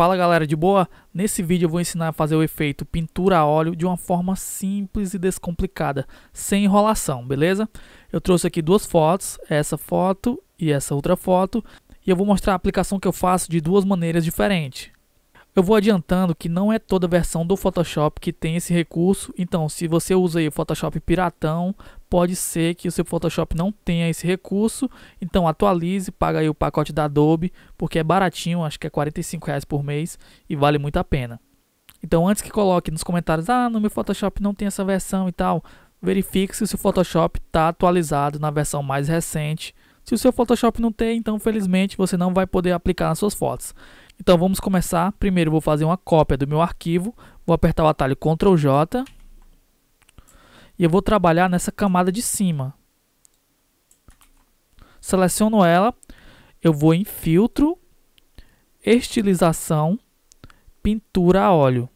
Fala galera de boa, nesse vídeo eu vou ensinar a fazer o efeito pintura a óleo de uma forma simples e descomplicada, sem enrolação, beleza? Eu trouxe aqui duas fotos, essa foto e essa outra foto, e eu vou mostrar a aplicação que eu faço de duas maneiras diferentes. Eu vou adiantando que não é toda versão do Photoshop que tem esse recurso, então se você usa aí o Photoshop piratão, pode ser que o seu Photoshop não tenha esse recurso, então atualize, paga aí o pacote da Adobe, porque é baratinho, acho que é 45 reais por mês e vale muito a pena. Então antes que coloque nos comentários, ah, no meu Photoshop não tem essa versão e tal, verifique se o seu Photoshop está atualizado na versão mais recente, se o seu Photoshop não tem, então felizmente você não vai poder aplicar nas suas fotos. Então vamos começar. Primeiro vou fazer uma cópia do meu arquivo. Vou apertar o atalho Ctrl J. E eu vou trabalhar nessa camada de cima. Seleciono ela. Eu vou em Filtro, Estilização, Pintura a óleo.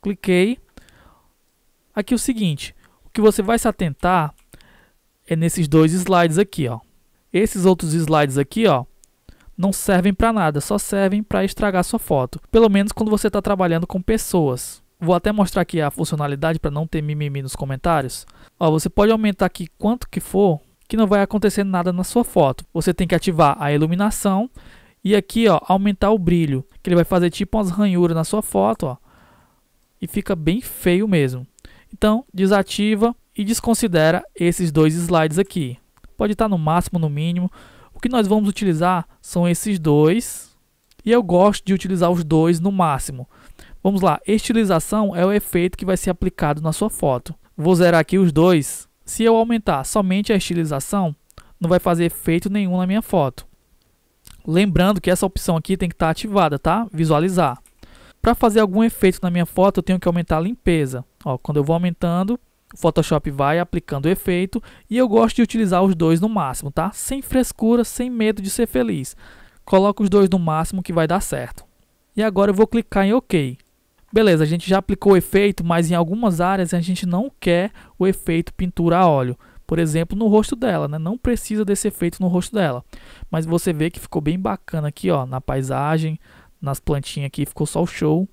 Cliquei. Aqui é o seguinte. O que você vai se atentar é nesses dois slides aqui. Ó. Esses outros slides aqui ó, não servem para nada, só servem para estragar sua foto. Pelo menos quando você está trabalhando com pessoas. Vou até mostrar aqui a funcionalidade para não ter mimimi nos comentários. Ó, você pode aumentar aqui quanto que for, que não vai acontecer nada na sua foto. Você tem que ativar a iluminação e aqui, ó, aumentar o brilho, que ele vai fazer tipo umas ranhuras na sua foto, ó. E fica bem feio mesmo. Então, desativa e desconsidera esses dois slides aqui. Pode estar tá no máximo, no mínimo que nós vamos utilizar são esses dois. E eu gosto de utilizar os dois no máximo. Vamos lá, estilização é o efeito que vai ser aplicado na sua foto. Vou zerar aqui os dois. Se eu aumentar somente a estilização, não vai fazer efeito nenhum na minha foto. Lembrando que essa opção aqui tem que estar tá ativada, tá? Visualizar. Para fazer algum efeito na minha foto, eu tenho que aumentar a limpeza. Ó, quando eu vou aumentando, o Photoshop vai aplicando o efeito e eu gosto de utilizar os dois no máximo, tá? Sem frescura, sem medo de ser feliz. Coloca os dois no máximo que vai dar certo. E agora eu vou clicar em OK. Beleza, a gente já aplicou o efeito, mas em algumas áreas a gente não quer o efeito pintura a óleo. Por exemplo, no rosto dela, né? Não precisa desse efeito no rosto dela. Mas você vê que ficou bem bacana aqui, ó, na paisagem, nas plantinhas aqui, ficou só o show.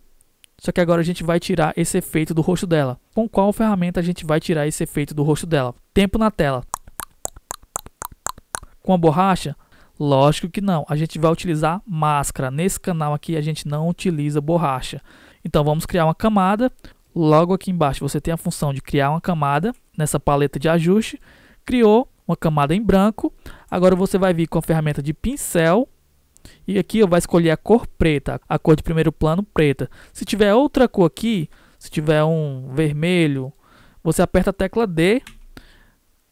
Só que agora a gente vai tirar esse efeito do rosto dela. Com qual ferramenta a gente vai tirar esse efeito do rosto dela? Tempo na tela. Com a borracha? Lógico que não. A gente vai utilizar máscara. Nesse canal aqui a gente não utiliza borracha. Então vamos criar uma camada. Logo aqui embaixo você tem a função de criar uma camada nessa paleta de ajuste. Criou uma camada em branco. Agora você vai vir com a ferramenta de pincel e aqui eu vou escolher a cor preta, a cor de primeiro plano preta. Se tiver outra cor aqui, se tiver um vermelho, você aperta a tecla D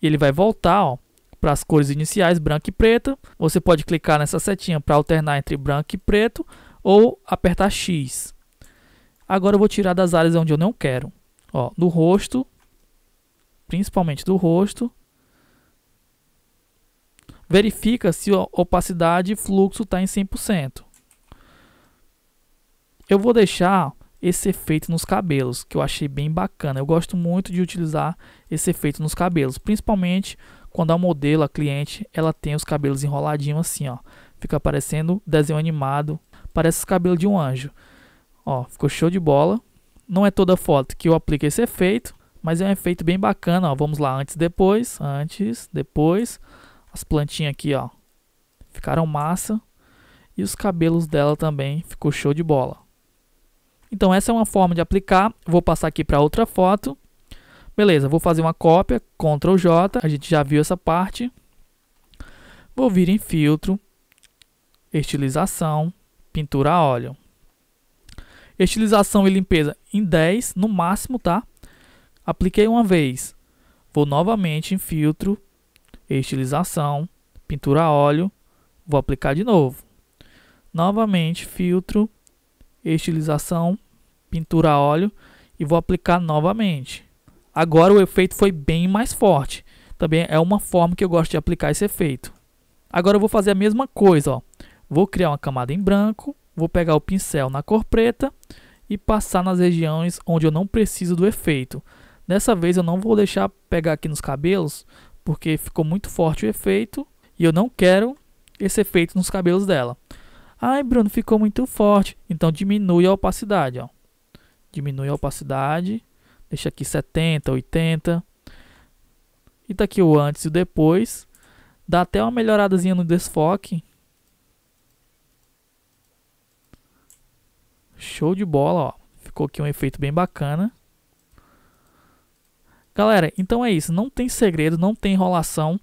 e ele vai voltar para as cores iniciais, branco e preto. Você pode clicar nessa setinha para alternar entre branco e preto ou apertar X. Agora eu vou tirar das áreas onde eu não quero. Ó, do rosto, principalmente do rosto, verifica se a opacidade e fluxo está em 100%. Eu vou deixar esse efeito nos cabelos, que eu achei bem bacana. Eu gosto muito de utilizar esse efeito nos cabelos, principalmente quando a modelo, a cliente, ela tem os cabelos enroladinhos assim, ó. Fica parecendo desenho animado, parece os cabelos de um anjo. Ó, ficou show de bola. Não é toda foto que eu aplico esse efeito, mas é um efeito bem bacana, ó. Vamos lá, antes, depois, antes, depois. As plantinhas aqui, ó, ficaram massa e os cabelos dela também ficou show de bola. Então essa é uma forma de aplicar. Vou passar aqui para outra foto. Beleza, vou fazer uma cópia, Ctrl J, a gente já viu essa parte. Vou vir em filtro, estilização, pintura a óleo. Estilização e limpeza em 10 no máximo, tá? Apliquei uma vez. Vou novamente em filtro, estilização, pintura a óleo, vou aplicar de novo. Novamente, filtro, estilização, pintura a óleo e vou aplicar novamente. Agora o efeito foi bem mais forte. Também é uma forma que eu gosto de aplicar esse efeito. Agora eu vou fazer a mesma coisa, ó. Vou criar uma camada em branco, vou pegar o pincel na cor preta e passar nas regiões onde eu não preciso do efeito. Dessa vez eu não vou deixar pegar aqui nos cabelos, porque ficou muito forte o efeito e eu não quero esse efeito nos cabelos dela. Ai, Bruno, ficou muito forte. Então diminui a opacidade, ó. Diminui a opacidade. Deixa aqui 70, 80. E tá aqui o antes e o depois. Dá até uma melhoradazinha no desfoque. Show de bola, ó. Ficou aqui um efeito bem bacana. Galera, então é isso. Não tem segredo, não tem enrolação.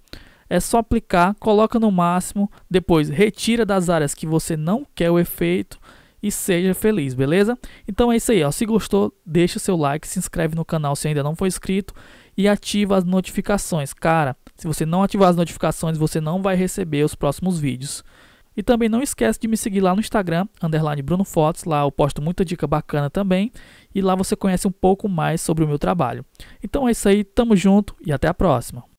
É só aplicar, coloca no máximo, depois retira das áreas que você não quer o efeito e seja feliz, beleza? Então é isso aí, ó. Se gostou, deixa o seu like, se inscreve no canal se ainda não for inscrito e ativa as notificações. Cara, se você não ativar as notificações, você não vai receber os próximos vídeos. E também não esquece de me seguir lá no Instagram, underline Bruno Fotos, lá eu posto muita dica bacana também, e lá você conhece um pouco mais sobre o meu trabalho. Então é isso aí, tamo junto e até a próxima.